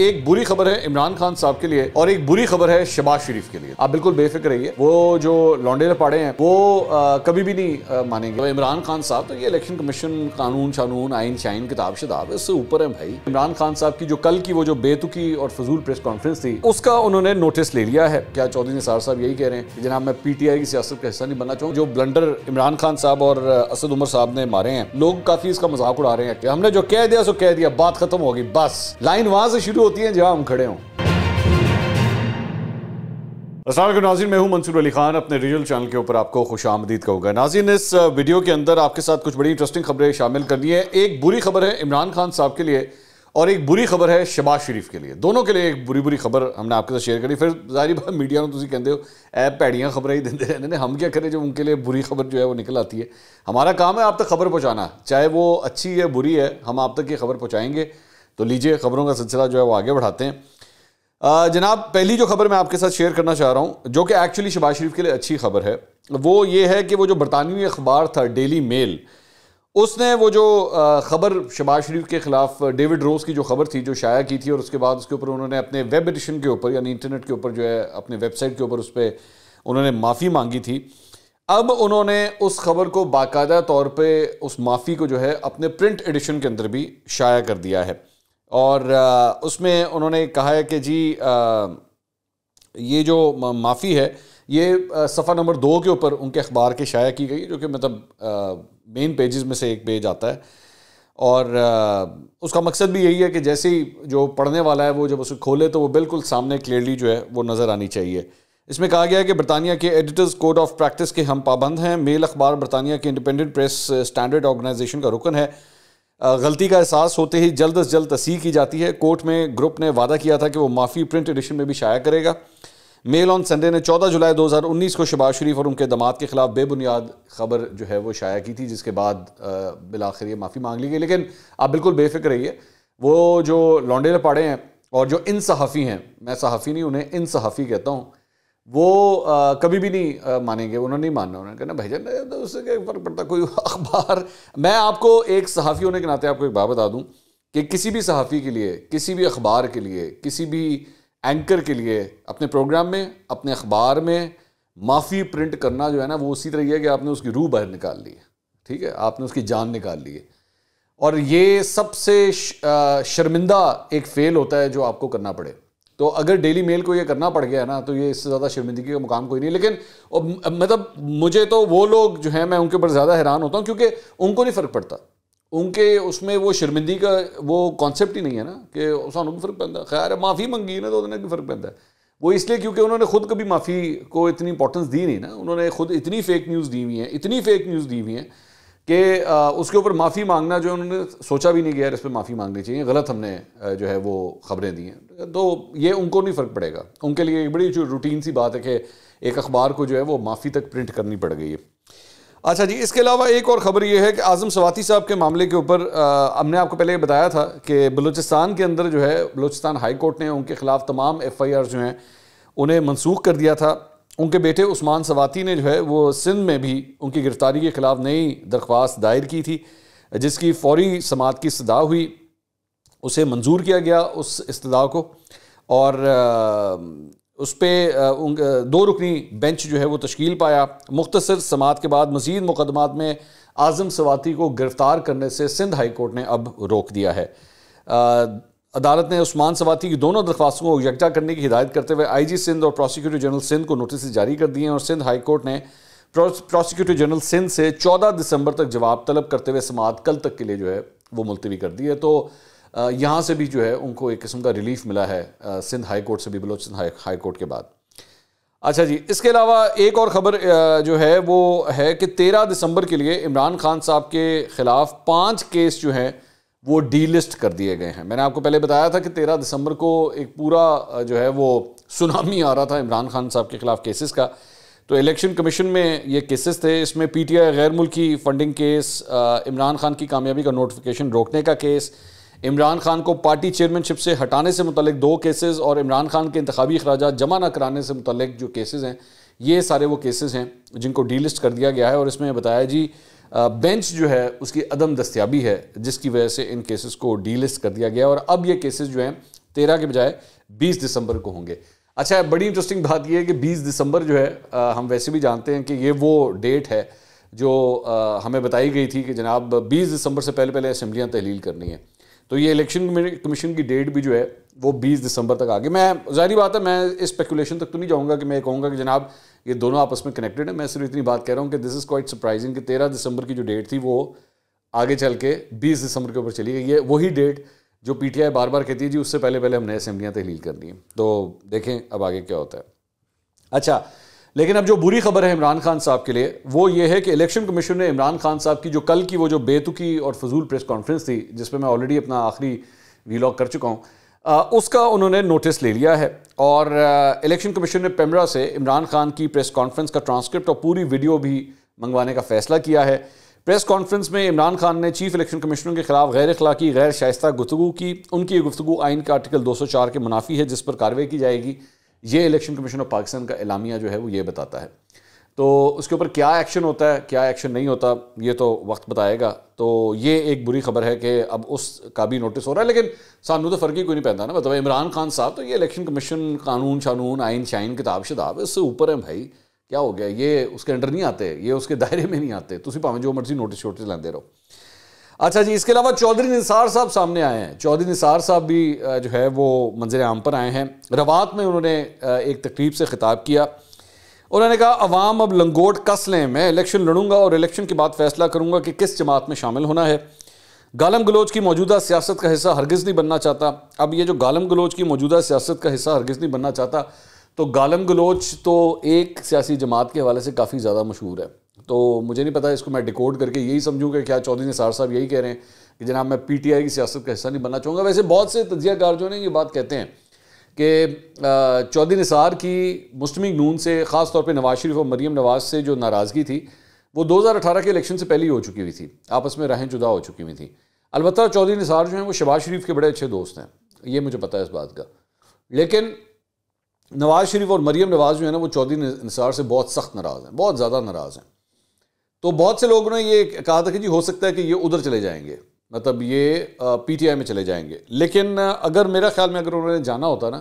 एक बुरी खबर है इमरान खान साहब के लिए और एक बुरी खबर है शबाज शरीफ के लिए आप बिल्कुल बेफिक्र रहिए वो जो लॉन्डे पाड़े हैं वो आ, कभी भी नहीं आ, मानेंगे इमरान खान साहब तो ये इलेक्शन कमीशन कानून शानून आइन शाइन किताब शिताब इससे ऊपर है भाई इमरान खान साहब की जो कल की वो जो बेतुकी और फजूल प्रेस कॉन्फ्रेंस थी उसका उन्होंने नोटिस ले लिया है क्या चौधरी निसार साहब यही कह रहे हैं जनाब मैं पीटीआई की सियासत का हिस्सा नहीं बनना चाहूँ जो ब्लंडर इमरान खान साहब और असद उमर साहब ने मारे हैं लोग काफी इसका मजाक उड़ा रहे हैं हमने जो कह दिया सो कह दिया बात खत्म होगी बस लाइन वहां से शुरू होती हैं जहां हम खड़े हों असल नाजिन मैं हूं मंसूर अली खान अपने रीजल चैनल के ऊपर आपको खुश आमदीद कहूँगा नाजिन इस वीडियो के अंदर आपके साथ कुछ बड़ी इंटरेस्टिंग खबरें शामिल करनी है एक बुरी खबर है इमरान खान साहब के लिए और एक बुरी खबर है शबाज शरीफ के लिए दोनों के लिए एक बुरी बुरी खबर हमने आपके साथ शेयर करी फिर जाहिर बात मीडिया में तुम कहते हो ऐ भैड़ियाँ खबरें ही देते रहने हम क्या करें जो उनके लिए बुरी खबर जो है वो निकल आती है हमारा काम है आप तक खबर पहुँचाना चाहे वो अच्छी है बुरी है हम आप तक ये खबर पहुँचाएंगे तो लीजिए खबरों का सिलसिला जो है वो आगे बढ़ाते हैं जनाब पहली जो खबर मैं आपके साथ शेयर करना चाह रहा हूँ जो कि एक्चुअली शबाज शरीफ के लिए अच्छी खबर है वो ये है कि वो जो बरतानवी अखबार था डेली मेल उसने वो जो ख़बर शबाज शरीफ के ख़िलाफ़ डेविड रोज़ की जो ख़बर थी जो शाया की थी और उसके बाद उसके ऊपर उन्होंने अपने वेब एडिशन के ऊपर यानी इंटरनेट के ऊपर जो है अपने वेबसाइट के ऊपर उस पर उन्होंने माफ़ी मांगी थी अब उन्होंने उस खबर को बाकायदा तौर पे उस माफ़ी को जो है अपने प्रिंट एडिशन के अंदर भी शाया कर दिया है और उसमें उन्होंने कहा है कि जी ये जो माफ़ी है ये सफ़ा नंबर दो के ऊपर उनके अखबार के शाया की गई जो कि मतलब मेन पेजेस में से एक पेज आता है और उसका मकसद भी यही है कि जैसे ही जो पढ़ने वाला है वो जब उसे खोले तो वो बिल्कुल सामने क्लियरली जो है वो नज़र आनी चाहिए इसमें कहा गया है कि बरतानिया के एडिटर्स कोड ऑफ प्रैक्टिस के हम पाबंद हैं मेल अखबार बरतानिया के इंडिपेंडेंट प्रेस स्टैंडर्ड ऑर्गेनाइजेशन का रुकन है गलती का एहसास होते ही जल्द अज जल्द तस्ह की जाती है कोर्ट में ग्रुप ने वादा किया था कि वो माफ़ी प्रिंट एडिशन में भी शाया करेगा मेल ऑन संडे ने 14 जुलाई 2019 को शबाज शरीफ और उनके दामाद के खिलाफ बेबुनियाद खबर जो है वो शाया की थी जिसके बाद बिलाखिर ये माफ़ी मांग ली गई लेकिन आप बिल्कुल बेफिक्र रहिए वो जो लौंडे लपाड़े हैं और जो इन सहाफ़ी हैं मैं सहाफ़ी नहीं उन्हें इन सहाफ़ी कहता हूँ वो आ, कभी भी नहीं आ, मानेंगे उन्होंने नहीं मानना उन्होंने कहना भाईजान तो उससे क्या फ़र्क पड़ता कोई अखबार मैं आपको एक सहाफ़ी होने के नाते आपको एक बात बता दूँ कि किसी भी सहाफ़ी के लिए किसी भी अखबार के लिए किसी भी एंकर के लिए अपने प्रोग्राम में अपने अखबार में माफ़ी प्रिंट करना जो है ना वो उसी तरह है कि आपने उसकी रूह बाहर निकाल ली है ठीक है आपने उसकी जान निकाल ली है और ये सबसे शर्मिंदा एक फ़ेल होता है जो आपको करना पड़े तो अगर डेली मेल को ये करना पड़ गया ना तो ये इससे ज़्यादा शर्मिंदगी का मुकाम कोई नहीं लेकिन मतलब मुझे तो वो लोग जो हैं मैं उनके ऊपर ज़्यादा हैरान होता हूँ क्योंकि उनको नहीं फ़र्क पड़ता उनके उसमें वो शर्मिंदगी का वो कॉन्सेप्ट ही नहीं है ना कि सानू भी फर्क पैदा खैर माफ़ी मंगी ना तो उन्हें भी फर्क पैदा वो इसलिए क्योंकि उन्होंने खुद कभी माफ़ी को इतनी इंपॉर्टेंस दी नहीं ना उन्होंने खुद इतनी फेक न्यूज़ दी हुई हैं इतनी फेक न्यूज़ दी हुई हैं कि उसके ऊपर माफ़ी मांगना जो उन्होंने सोचा भी नहीं गया इस पर माफ़ी मांगनी चाहिए गलत हमने जो है वो ख़बरें दी हैं तो ये उनको नहीं फ़र्क पड़ेगा उनके लिए एक बड़ी जो रूटीन सी बात है कि एक अखबार को जो है वो माफ़ी तक प्रिंट करनी पड़ गई है अच्छा जी इसके अलावा एक और ख़बर ये है कि आज़म सवाती साहब के मामले के ऊपर हमने आपको पहले बताया था कि बलूचिस्तान के अंदर जो है बलूचिस्तान हाई कोर्ट ने उनके ख़िलाफ़ तमाम एफ़ आई आर जो हैं उन्हें मनसूख कर दिया था उनके बेटे उस्मान सवाती ने जो है वो सिंध में भी उनकी गिरफ़्तारी के ख़िलाफ़ नई दरख्वास्त दायर की थी जिसकी फौरी समात की सदा हुई उसे मंजूर किया गया उस इस्तदा को और उस पर दो रुकनी बेंच जो है वो तश्कील पाया मुख्तर समात के बाद मजीद मुकदमात में आज़म सवाती को गिरफ़्तार करने से सिंध हाई कोर्ट ने अब रोक दिया है अदालत ने उस्मान सवाती की दोनों दरख्वास्तों को यकजा करने की हिदायत करते हुए आईजी सिंध और प्रोसिक्यूटर जनरल सिंध को नोटिस जारी कर दिए हैं और सिंध हाई कोर्ट ने प्रोसिक्यूटर जनरल सिंध से 14 दिसंबर तक जवाब तलब करते हुए समात कल तक के लिए जो है वो मुलतवी कर दी है तो यहाँ से भी जो है उनको एक किस्म का रिलीफ मिला है सिंध हाई कोर्ट से भी बलोचन हाई, हाई कोर्ट के बाद अच्छा जी इसके अलावा एक और ख़बर जो है वो है कि तेरह दिसंबर के लिए इमरान खान साहब के ख़िलाफ़ पाँच केस जो हैं वो डीलिस्ट कर दिए गए हैं मैंने आपको पहले बताया था कि तेरह दिसंबर को एक पूरा जो है वो सुनामी आ रहा था इमरान खान साहब के खिलाफ केसेस का तो इलेक्शन कमीशन में ये केसेस थे इसमें पीटीआई गैर मुल्की फंडिंग केस इमरान खान की कामयाबी का नोटिफिकेशन रोकने का केस इमरान खान को पार्टी चेयरमैनशिप से हटाने से मुतलिक दो केसेस और इमरान खान के इंतबी अखराज जमा ना कराने से मुतलिक जो केसेस हैं ये सारे वो केसेस हैं जिनको डीलिस्ट कर दिया गया है और इसमें बताया जी बेंच जो है उसकी अदम दस्तियाबी है जिसकी वजह से इन केसेस को डीलिस्ट कर दिया गया और अब ये केसेस जो हैं तेरह के बजाय बीस दिसंबर को होंगे अच्छा बड़ी इंटरेस्टिंग बात यह है कि बीस दिसंबर जो है हम वैसे भी जानते हैं कि ये वो डेट है जो हमें बताई गई थी कि जनाब बीस दिसंबर से पहले पहले असम्बलियाँ तहलील करनी है तो ये इलेक्शन कमीशन की डेट भी जो है वो 20 दिसंबर तक आ गई मैं जाहिर बात है मैं इस स्पेकुलेशन तक तो नहीं जाऊँगा कि मैं कहूँगा कि जनाब ये दोनों आपस में कनेक्टेड है मैं सिर्फ इतनी बात कह रहा हूँ कि दिस इज़ क्वाइट सरप्राइजिंग कि तेरह दिसंबर की जो डेट थी वो आगे चल के बीस दिसंबर के ऊपर चली गई है वही डेट जो पी टी आई बार बार कहती है जी उससे पहले पहले हमने असम्बलियाँ तहलील करनी है तो देखें अब आगे क्या होता है अच्छा लेकिन अब जो बुरी खबर है इमरान खान साहब के लिए वो ये है कि इलेक्शन कमीशन ने इमरान खान साहब की जो कल की वो जो बेतुकी और फजूल प्रेस कॉन्फ्रेंस थी जिसमें मैं ऑलरेडी अपना आखिरी वीलॉग कर चुका हूँ उसका उन्होंने नोटिस ले लिया है और इलेक्शन कमीशन ने पेमरा से इमरान खान की प्रेस कॉन्फ्रेंस का ट्रांसक्रिप्ट और पूरी वीडियो भी मंगवाने का फैसला किया है प्रेस कॉन्फ्रेंस में इमरान खान ने चीफ इलेक्शन कमिश्नर के खिलाफ गैर अखलाकी गैर शाइस्ता गुफ्तु की उनकी ये गुफ्तु आइन का आर्टिकल 204 के मुनाफी है जिस पर कार्रवाई की जाएगी ये इलेक्शन कमीशन ऑफ पाकिस्तान का एलामिया जो है वो ये बताता है तो उसके ऊपर क्या एक्शन होता है क्या एक्शन नहीं होता ये तो वक्त बताएगा तो ये एक बुरी खबर है कि अब उस का भी नोटिस हो रहा है लेकिन सानू तो फ़र्क ही कोई नहीं पैदा ना मतलब इमरान खान साहब तो ये इलेक्शन कमीशन कानून शानून आइन शाइन किताब शताब इससे ऊपर है भाई क्या हो गया ये उसके अंडर नहीं आते ये उसके दायरे में नहीं आते तुम भावें जो मर्जी नोटिस शोटिस लेंदे रहो अच्छा जी इसके अलावा चौधरी निसार साहब सामने आए हैं चौधरी निसार साहब भी जो है वो मंजर आम पर आए हैं रवात में उन्होंने एक तकरीब से ख़िताब किया उन्होंने कहा अवाम अब लंगोट कस लें मैं इलेक्शन लड़ूंगा और इलेक्शन के बाद फैसला करूंगा कि किस जमात में शामिल होना है गालम गलोच की मौजूदा सियासत का हिस्सा हरगिज़ नहीं बनना चाहता अब ये जो गालम गलोच की मौजूदा सियासत का हिस्सा हरगिज़ नहीं बनना चाहता तो गालम गलोच तो एक सियासी जमात के हवाले से काफ़ी ज़्यादा मशहूर है तो मुझे नहीं पता इसको मैं डिकोड करके यही समझूँ कि क्या चौधरी निसार साहब यही कह रहे हैं कि जनाब मैं पीटीआई की सियासत का हिस्सा नहीं बनना चाहूँगा वैसे बहुत से तजिया जो है ये बात कहते हैं कि चौधरी निसार की मुस्लिम नून से ख़ास तौर पर नवाज शरीफ और मरीम नवाज से जो नाराज़गी थी वो अठारह के इलेक्शन से पहले ही हो चुकी हुई थी आपस में राहें जुदा हो चुकी हुई थी अलबत् चौधरी निसार जो हैं वो शबाज शरीफ के बड़े अच्छे दोस्त हैं ये मुझे पता है इस बात का लेकिन नवाज शरीफ और मरीम नवाज जो है ना वो चौधरी निसार से बहुत सख्त नाराज़ हैं बहुत ज़्यादा नाराज़ हैं तो बहुत से लोगों ने ये कहा था कि जी हो सकता है कि ये उधर चले जाएंगे मतलब ये पीटीआई में चले जाएंगे लेकिन अगर मेरा ख्याल में अगर उन्होंने जाना होता ना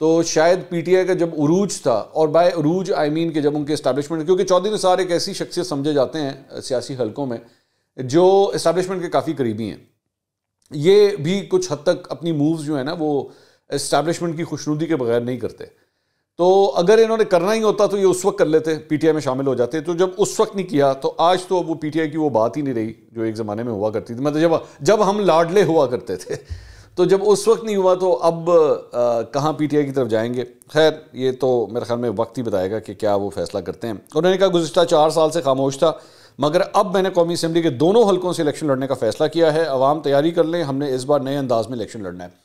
तो शायद पीटीआई का जब उरूज था और बाय उरूज आई मीन के जब उनके इस्टेब्लिशमेंट क्योंकि चौधरी निसार एक ऐसी शख्सियत समझे जाते हैं सियासी हलकों में जो इस्टेब्लिशमेंट के काफ़ी करीबी हैं ये भी कुछ हद तक अपनी मूव्स जो है ना वो इस्टेब्लिशमेंट की खुशनुदी के बगैर नहीं करते तो अगर इन्होंने करना ही होता तो ये उस वक्त कर लेते पीटीआई में शामिल हो जाते तो जब उस वक्त नहीं किया तो आज तो अब वो पीटीआई की वो बात ही नहीं रही जो एक ज़माने में हुआ करती थी मतलब जब जब हम लाडले हुआ करते थे तो जब उस वक्त नहीं हुआ तो अब कहाँ पीटीआई की तरफ जाएंगे खैर ये तो मेरे ख्याल में वक्त ही बताएगा कि क्या वो फैसला करते हैं उन्होंने कहा गुजशत चार साल से खामोश था मगर अब मैंने कौमी असम्बली के दोनों हल्कों से इलेक्शन लड़ने का फैसला किया है अवाम तैयारी कर लें हमने इस बार नए अंदाज में इलेक्शन लड़ना है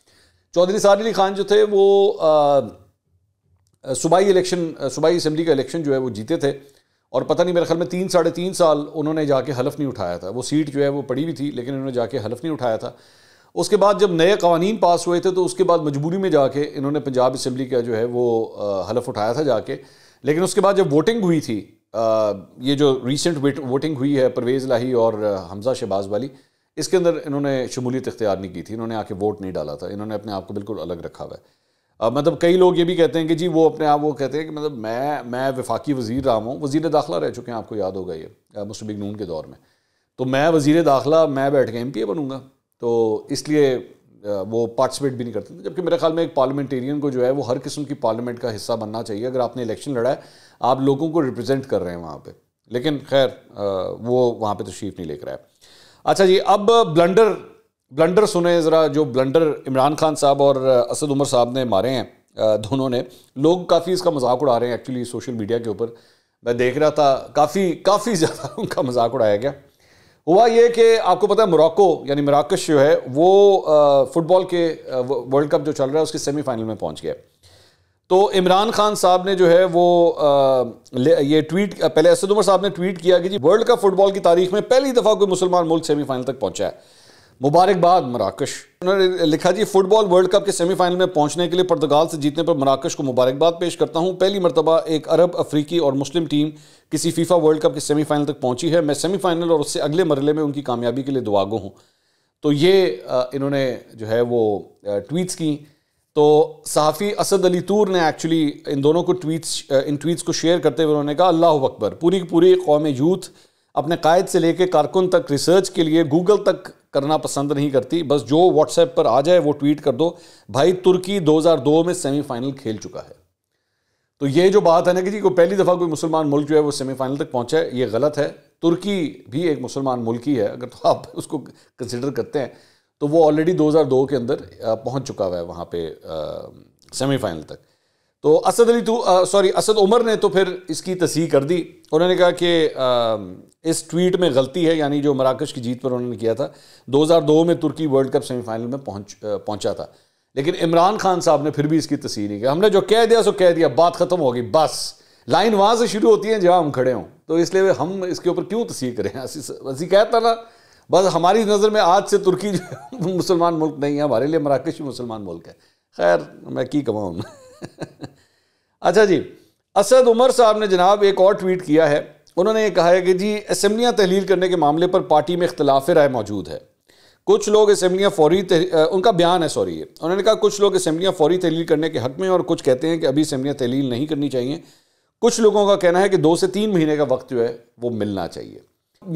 चौधरी सार अली खान जो थे वो सूबाई इलेक्शन सूबाई असम्बली का इलेक्शन जो है वो जीते थे और पता नहीं मेरे ख्याल में तीन साढ़े तीन साल उन्होंने जाके हलफ नहीं उठाया था वो सीट जो है वो पड़ी हुई थी लेकिन उन्होंने जाके हलफ नहीं उठाया था उसके बाद जब नए कवानीन पास हुए थे तो उसके बाद मजबूरी में जाके इन्होंने पंजाब असम्बली का जो है वो हलफ उठाया था जाके लेकिन उसके बाद जब वोटिंग हुई थी ये जो रिसेंट वोटिंग हुई है परवेज़ लाही और हमजा शहबाज वाली इसके अंदर इन्होंने शमूलियत इख्तियार नहीं की थी इन्होंने आके वोट नहीं डाला था इन्होंने अपने आप को बिल्कुल अलग रखा हुआ है मतलब कई लोग ये भी कहते हैं कि जी वो अपने आप वो कहते हैं कि मतलब मैं मैं वफाकी वजीर रहा हूँ वजीर दाखिला रह चुके हैं आपको याद होगा ये मुस्बिक नून के दौर में तो मैं वजीर दाखिला मैं बैठ के एम पी ए बनूँगा तो इसलिए वो पार्टिसिपेट भी नहीं करते थे जबकि मेरे ख्याल में एक पार्लियामेंटेरियन को जो है वो हर किस्म की पार्लियामेंट का हिस्सा बनना चाहिए अगर आपने इलेक्शन लड़ा है आप लोगों को रिप्रेजेंट कर रहे हैं वहाँ पर लेकिन खैर वो वहाँ पर तशरीफ़ नहीं लेकर आया अच्छा जी अब ब्लंडर ब्लंडर सुने ज़रा जो ब्लंडर इमरान खान साहब और असद उमर साहब ने मारे हैं दोनों ने लोग काफ़ी इसका मजाक उड़ा रहे हैं एक्चुअली सोशल मीडिया के ऊपर मैं देख रहा था काफ़ी काफ़ी ज़्यादा उनका मजाक उड़ाया गया हुआ ये कि आपको पता है मोरक्को यानी मराकश जो है वो फुटबॉल के वर्ल्ड कप जो चल रहा है उसके सेमीफाइनल में पहुंच गया तो इमरान खान साहब ने जो है वो ये ट्वीट पहले असद उमर साहब ने ट्वीट किया कि जी वर्ल्ड कप फुटबॉल की तारीख में पहली दफ़ा कोई मुसलमान मुल्क सेमीफाइनल तक पहुंचा है मुबारकबाद मराकश उन्होंने लिखा जी फुटबॉल वर्ल्ड कप के सेमीफाइनल में पहुंचने के लिए पुर्तगाल से जीतने पर मराकश को मुबारकबाद पेश करता हूं पहली मरतबा एक अरब अफ्रीकी और मुस्लिम टीम किसी फीफा वर्ल्ड कप के सेमीफाइनल तक पहुंची है मैं सेमीफाइनल और उससे अगले मरले में उनकी कामयाबी के लिए दुआगो हूँ तो ये इन्होंने जो है वो ट्वीट्स की तो सहाफ़ी असद अली तूर ने एक्चुअली इन दोनों को ट्वीट्स इन ट्वीट्स को शेयर करते हुए उन्होंने कहा अल्लाह अकबर पूरी पूरी कौम यूथ अपने कायद से लेके कारकुन तक रिसर्च के लिए गूगल तक करना पसंद नहीं करती बस जो व्हाट्सएप पर आ जाए वो ट्वीट कर दो भाई तुर्की 2002 में सेमीफाइनल खेल चुका है तो ये जो बात है ना कि जी को पहली दफ़ा कोई मुसलमान मुल्क जो है वो सेमीफाइनल तक पहुंचा है ये गलत है तुर्की भी एक मुसलमान मुल्क ही है अगर तो आप उसको कंसिडर करते हैं तो वो ऑलरेडी 2002 के अंदर पहुंच चुका हुआ है वहाँ पे सेमीफाइनल तक तो असद अली तो सॉरी असद उमर ने तो फिर इसकी तस्ह कर दी उन्होंने कहा कि इस ट्वीट में गलती है यानी जो मराकश की जीत पर उन्होंने किया था 2002 में तुर्की वर्ल्ड कप सेमीफाइनल में पहुंच पहुंचा था लेकिन इमरान खान साहब ने फिर भी इसकी तस्ह नहीं की हमने जो कह दिया सो कह दिया बात ख़त्म हो गई बस लाइन वहाँ से शुरू होती है जहाँ हम खड़े हों तो इसलिए हम इसके ऊपर क्यों तस्ह करें ऐसी कहता ना बस हमारी नज़र में आज से तुर्की मुसलमान मुल्क नहीं है हमारे लिए मराकश ही मुसलमान मुल्क है खैर मैं की कमाऊँ अच्छा जी असद उमर साहब ने जनाब एक और ट्वीट किया है उन्होंने ये कहा है कि जी असम्बलियाँ तहलील करने के मामले पर पार्टी में इख्तलाफ राय मौजूद है कुछ लोग असम्बलियाँ फौरी उनका बयान है सॉरी ये उन्होंने कहा कुछ लोग असम्बलियाँ फौरी तहलील करने के हक में और कुछ कहते हैं कि अभी असम्बलियाँ तहलील नहीं करनी चाहिए कुछ लोगों का कहना है कि दो से तीन महीने का वक्त जो है वो मिलना चाहिए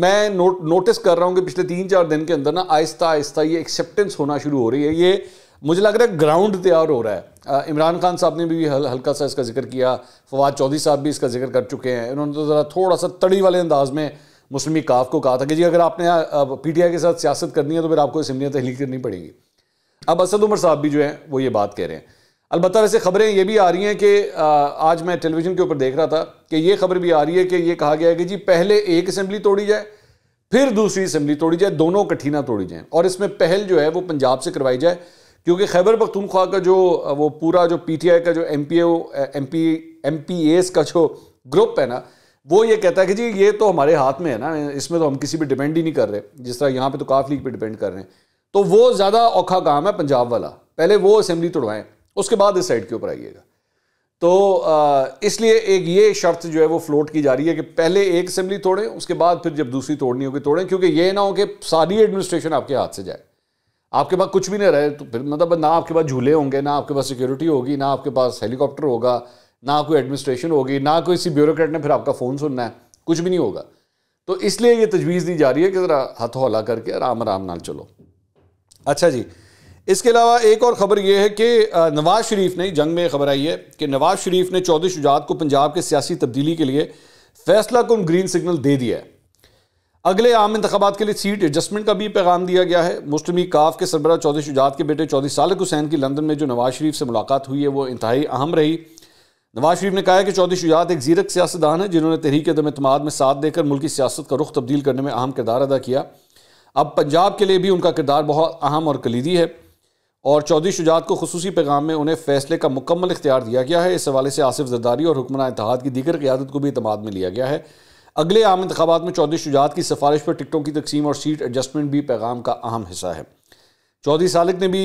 मैं नोट नोटिस कर रहा हूँ कि पिछले तीन चार दिन के अंदर ना आहिस्ता आहिस्ता ये एक्सेप्टेंस होना शुरू हो रही है ये मुझे लग रहा है ग्राउंड तैयार हो रहा है इमरान खान साहब ने भी हल, हल्का सा इसका जिक्र किया फवाद चौधरी साहब भी इसका जिक्र कर चुके हैं इन्होंने तो ज़रा थोड़ा सा तड़ी वाले अंदाज में मुस्लिम काफ को कहा था कि जी अगर आपने पी टी आई के साथ सियासत करनी है तो फिर आपको इसम्बली तहलील करनी पड़ेगी अब असद उमर साहब भी जो हैं वो ये बात कह रहे हैं अलबत्त वैसे खबरें ये भी आ रही हैं कि आज मैं टेलीविज़न के ऊपर देख रहा था कि ये खबर भी आ रही है कि ये कहा गया है कि जी पहले एक असम्बली तोड़ी जाए फिर दूसरी असम्बली तोड़ी जाए दोनों कठिना तोड़ी जाएँ और इसमें पहल जो है वो पंजाब से करवाई जाए क्योंकि खैबर पखतूनख्वा का जो वो पूरा जो पी टी आई का जो M P M P M P S का जो ग्रुप है ना वो ये कहता है कि जी ये तो हमारे हाथ में है ना इसमें तो हम किसी पर डिपेंड ही नहीं कर रहे जिस तरह यहाँ पर तो काफ लीग पर डिपेंड कर रहे हैं तो वो ज़्यादा औखा काम है पंजाब वाला पहले वो असम्बली तोड़वाएं उसके बाद इस साइड के ऊपर आइएगा तो इसलिए एक ये शर्त जो है वो फ्लोट की जा रही है कि पहले एक असेंबली तोड़ें उसके बाद फिर जब दूसरी तोड़नी होगी तोड़ें क्योंकि ये ना हो कि सारी एडमिनिस्ट्रेशन आपके हाथ से जाए आपके पास कुछ भी नहीं रहे तो फिर मतलब ना आपके पास झूले होंगे ना आपके पास सिक्योरिटी होगी ना आपके पास हेलीकॉप्टर होगा ना कोई एडमिनिस्ट्रेशन होगी ना कोई किसी ब्यूरोक्रेट ने फिर आपका फ़ोन सुनना है कुछ भी नहीं होगा तो इसलिए ये तजवीज़ दी जा रही है कि ज़रा हथ हौला करके आराम आराम ना चलो अच्छा जी इसके अलावा एक और ख़बर ये है कि नवाज़ शरीफ ने जंग में खबर आई है कि नवाज़ शरीफ ने चौधरी शुजात को पंजाब के सियासी तब्दीली के लिए फैसला कुन ग्रीन सिग्नल दे दिया है अगले आम इंतबात के लिए सीट एडजस्टमेंट का भी पैगाम दिया गया है मुस्लिम काफ के सरबरा चौधरी शुजात के बेटे चौधरी सालक हुसैन की लंदन में जो नवाज शरीफ से मुलाकात हुई है वो इंतहाई अहम रही नवाज शरीफ ने कहा है कि चौधरी शुजात एक जीरक सियासतदान है जिन्होंने तहरीक दम अतमाद में साथ देकर मुल्क सियासत का रुख तब्दील करने में अहम किरदार अदा किया अब पंजाब के लिए भी उनका किरदार बहुत अहम और कलीदी है और चौधरी शुजात को खसूसी पैगाम में उन्हें फैसले का मुकम्मल इख्तियार दिया गया है इस हवाले से आसिफ जरदारी और हुक्मरान इतिहाद की दीगर क्यादत को भी अतमाद में लिया गया है अगले आम इंतबात में चौधरी शुजात की सिफारिश पर टिकटों की तकसीम और सीट एडजस्टमेंट भी पैगाम का अहम हिस्सा है चौधरी सालिक ने भी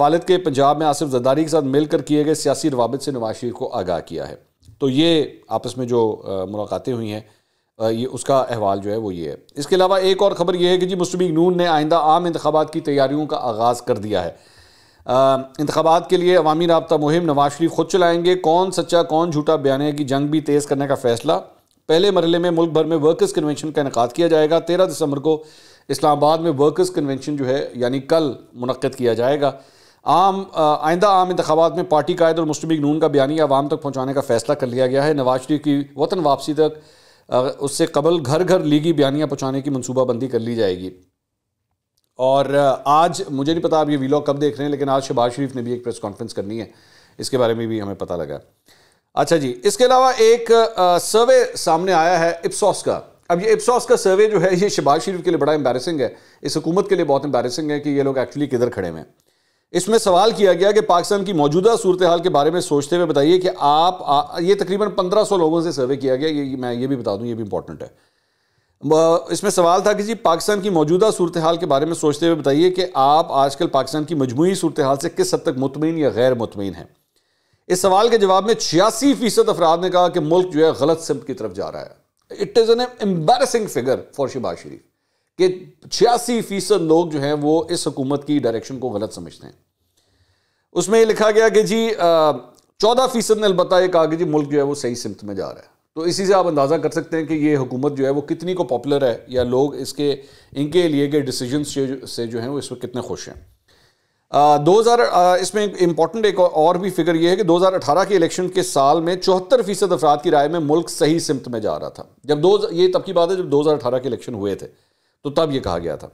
वालद के पंजाब में आसिफ जदारी के साथ मिलकर किए गए सियासी रवाबित से नवाज शरीफ को आगाह किया है तो ये आपस में जो मुलाकातें हुई हैं ये उसका अहवाल जो है वो ये है इसके अलावा एक और ख़बर यह है कि जी मुस्लिम नून ने आइंदा आम इंतबात की तैयारियों का आगाज़ कर दिया है इंतबात के लिए अवमी रबता मुहिम नवाज शरीफ खुद चलाएंगे कौन सच्चा कौन झूठा बयान की जंग भी तेज़ करने का फैसला पहले मरले में मुल्क भर में वर्कर्स कन्वेंशन का इनका किया जाएगा तेरह दिसंबर को इस्लामाबाद में वर्कर्स कन्वेंशन जो है यानी कल मनद किया जाएगा आम आइंदा आम इंतबात में पार्टी कायद और मुस्लिम नून का बयानी आवाम तक पहुँचाने का फैसला कर लिया गया है नवाज शरीफ की वतन वापसी तक उससे कबल घर घर लीगी बयानियाँ पहुँचाने की मनसूबाबंदी कर ली जाएगी और आज मुझे नहीं पता आप ये वीलॉग कब देख रहे हैं लेकिन आज शहबाज शरीफ ने भी एक प्रेस कॉन्फ्रेंस करनी है इसके बारे में भी हमें पता लगा अच्छा जी इसके अलावा एक सर्वे सामने आया है इप्सॉस का अब ये इप्सॉस का सर्वे जो है ये शबाज शरीफ के लिए बड़ा एम्बेरसिंग है इस हुकूमत के लिए बहुत एम्बेरसिंग है कि ये लोग एक्चुअली किधर खड़े हैं इसमें सवाल किया गया कि पाकिस्तान की मौजूदा सूरत हाल के बारे में सोचते हुए बताइए कि आप आ, ये तकरीबन 1500 लोगों से सर्वे किया गया ये मैं ये भी बता दूं ये भी इंपॉर्टेंट है इसमें सवाल था कि जी पाकिस्तान की मौजूदा सूरत हाल के बारे में सोचते हुए बताइए कि आप आजकल पाकिस्तान की मजमू सूरत हाल से किस हद तक मुतमिन या गैर मुतमिन हैं इस सवाल के जवाब में छियासी फीसद अफराद ने कहा कि मुल्क जो है गलत सिमत की तरफ जा रहा है it is an embarrassing figure for Shehbaz Sharif कि छियासी फीसद लोग जो हैं वो इस हुकूमत की डायरेक्शन को गलत समझते हैं उसमें लिखा गया कि जी चौदह फीसद ने अलबत् ये कहा कि जी मुल्क जो है वो सही सिमत में जा रहा है तो इसी से आप अंदाज़ा कर सकते हैं कि ये हुकूमत जो है वो कितनी को पॉपुलर है या लोग इसके इनके लिए गए डिसीजन से जो हैं वो इस वक्त कितने खुश हैं दो हज़ार इसमें इम्पॉर्टेंट एक और भी फिगर ये है कि 2018 के इलेक्शन के साल में चौहत्तर फीसद अफराद की राय में मुल्क सही सिमत में जा रहा था जब दो ये तब की बात है जब 2018 के इलेक्शन हुए थे तो तब ये कहा गया था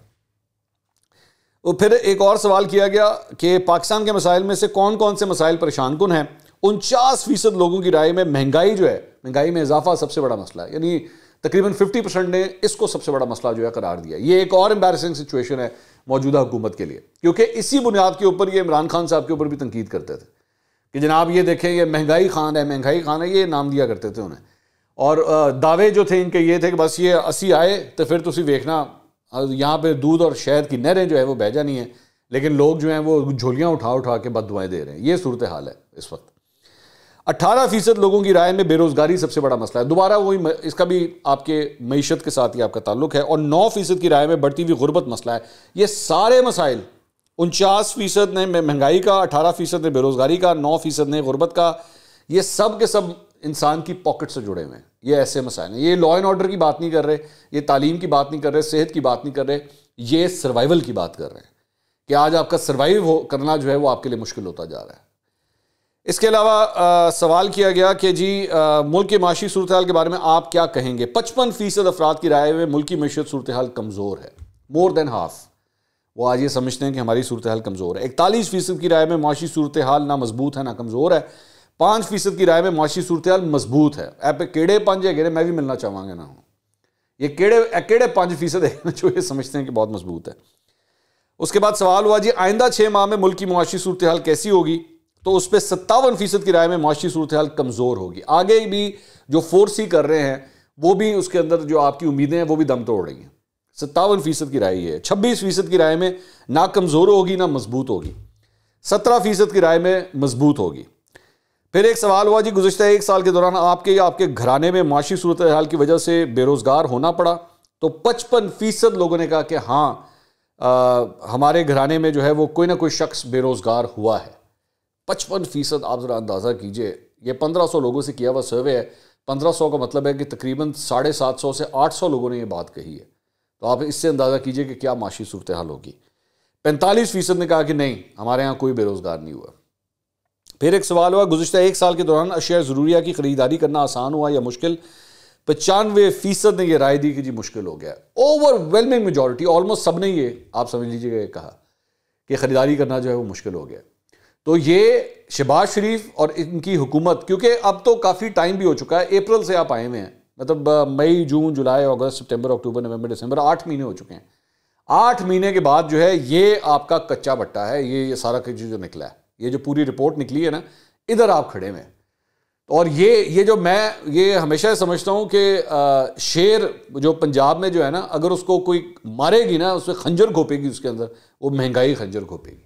और फिर एक और सवाल किया गया कि पाकिस्तान के मसाइल में से कौन कौन से मसाइल परेशान कन हैं उनचास फीसद लोगों की राय में महंगाई जो है महंगाई में इजाफा सबसे बड़ा मसला है यानी तकरीबन फिफ्टी परसेंट ने इसको सबसे बड़ा मसला जो है करार दिया ये एक और एम्बेसिंग सिचुएशन है मौजूदा हुकूमत के लिए क्योंकि इसी बुनियाद के ऊपर ये इमरान खान साहब के ऊपर भी तनकीद करते थे कि जनाब ये देखें ये महंगाई खान है महंगाई खान है ये नाम दिया करते थे उन्हें और दावे जो थे इनके ये थे कि बस ये असी आए तो फिर तुम तो देखना यहाँ पर दूध और शहद की नहरें जो है वो बह जानी है लेकिन लोग जो हैं वो झोलियाँ उठा उठा के बद दे रहे हैं ये सूरत हाल है इस वक्त अट्ठारह फीसद लोगों की राय में बेरोजगारी सबसे बड़ा मसला है दोबारा वही इसका भी आपके मीशत के साथ ही आपका ताल्लुक है और नौ फीसद की राय में बढ़ती हुई गुर्बत मसला है ये सारे मसाइल उनचास फीसद ने महंगाई का अठारह फीसद ने बेरोजगारी का नौ फीसद ने गुर्बत का ये सब के सब इंसान की पॉकेट से जुड़े हुए हैं ये ऐसे मसाइल हैं ये लॉ एंड ऑर्डर की बात नहीं कर रहे ये तालीम की बात नहीं कर रहे सेहत की बात नहीं कर रहे ये सर्वाइवल की बात कर रहे हैं कि आज आपका सर्वाइव हो करना जो है वो आपके लिए मुश्किल होता जा रहा है इसके अलावा सवाल किया गया कि जी मुल्क की माशी सूरत के बारे में आप क्या कहेंगे पचपन फीसद अफराद की राय में मुल्क की मीशत सूरत कमज़ोर है मोर देन हाफ वो आज ये समझते हैं कि हमारी सूरत हाल कमज़ोर है इकतालीस फीसद की राय में माशी सूरत हाल ना मजबूत है ना कमज़ोर है पाँच फीसद की राय में माशी सूरत हाल मजबूत है ऐप केड़े पंज है मैं भी मिलना चाहवांगे ना हूँ ये केड़े केड़े पाँच फीसद है जो ये समझते हैं कि बहुत मजबूत है उसके बाद सवाल हुआ जी आइंदा छः माह में मुल्क की मुआशी सूरत हाल कैसी होगी तो उस पर सत्तावन फीसद की राय में मुशी सूरत हाल कमज़ोर होगी आगे भी जो फोर सी कर रहे हैं वो भी उसके अंदर जो आपकी उम्मीदें हैं वो भी दम तोड़ रही हैं सत्तावन फीसद की राय है छब्बीस फीसद की राय में ना कमज़ोर होगी ना मजबूत होगी सत्रह फीसद की राय में मजबूत होगी फिर एक सवाल हुआ जी गुजशत एक साल के दौरान आपके या आपके घराने में माशी सूरत हाल की वजह से बेरोज़गार होना पड़ा तो पचपन फीसद लोगों ने कहा कि हाँ आ, हमारे घराने में जो है वो कोई ना कोई शख्स बेरोज़गार हुआ है पचपन फीसद आप ज़रा अंदाज़ा कीजिए ये पंद्रह सौ लोगों से किया हुआ सर्वे है पंद्रह सौ का मतलब है कि तकरीबन साढ़े सात सौ से आठ सौ लोगों ने यह बात कही है तो आप इससे अंदाज़ा कीजिए कि क्या माशी सूरत हाल होगी पैंतालीस फीसद ने कहा कि नहीं हमारे यहाँ कोई बेरोज़गार नहीं हुआ फिर एक सवाल हुआ गुजशत एक साल के दौरान अशिया ज़रूरिया की ख़रीदारी करना आसान हुआ या मुश्किल पचानवे फीसद ने यह राय दी कि जी मुश्किल हो गया ओवरवेलमिंग मेजोरिटी ऑलमोस्ट सब ने ये आप समझ लीजिएगा ये कहा कि ख़रीदारी करना जो है वो मुश्किल हो गया तो ये शहबाज शरीफ और इनकी हुकूमत क्योंकि अब तो काफ़ी टाइम भी हो चुका है अप्रैल से आप आए हुए हैं मतलब मई जून जुलाई अगस्त सितंबर अक्टूबर नवंबर दिसंबर आठ महीने हो चुके हैं आठ महीने के बाद जो है ये आपका कच्चा बट्टा है ये ये सारा कुछ जो निकला है ये जो पूरी रिपोर्ट निकली है ना इधर आप खड़े हुए और ये ये जो मैं ये हमेशा समझता हूँ कि शेर जो पंजाब में जो है ना अगर उसको कोई मारेगी ना उसमें खंजर घोपेगी उसके अंदर वो महंगाई खंजर घोपेगी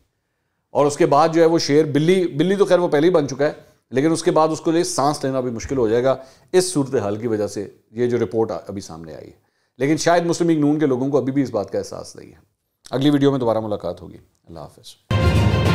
और उसके बाद जो है वो शेर बिल्ली बिल्ली तो खैर वो पहले ही बन चुका है लेकिन उसके बाद उसको लिए सांस लेना भी मुश्किल हो जाएगा इस सूरत हाल की वजह से ये जो रिपोर्ट अभी सामने आई है लेकिन शायद मुस्लिम नून के लोगों को अभी भी इस बात का एहसास नहीं है अगली वीडियो में दोबारा मुलाकात होगी अल्लाह हाफ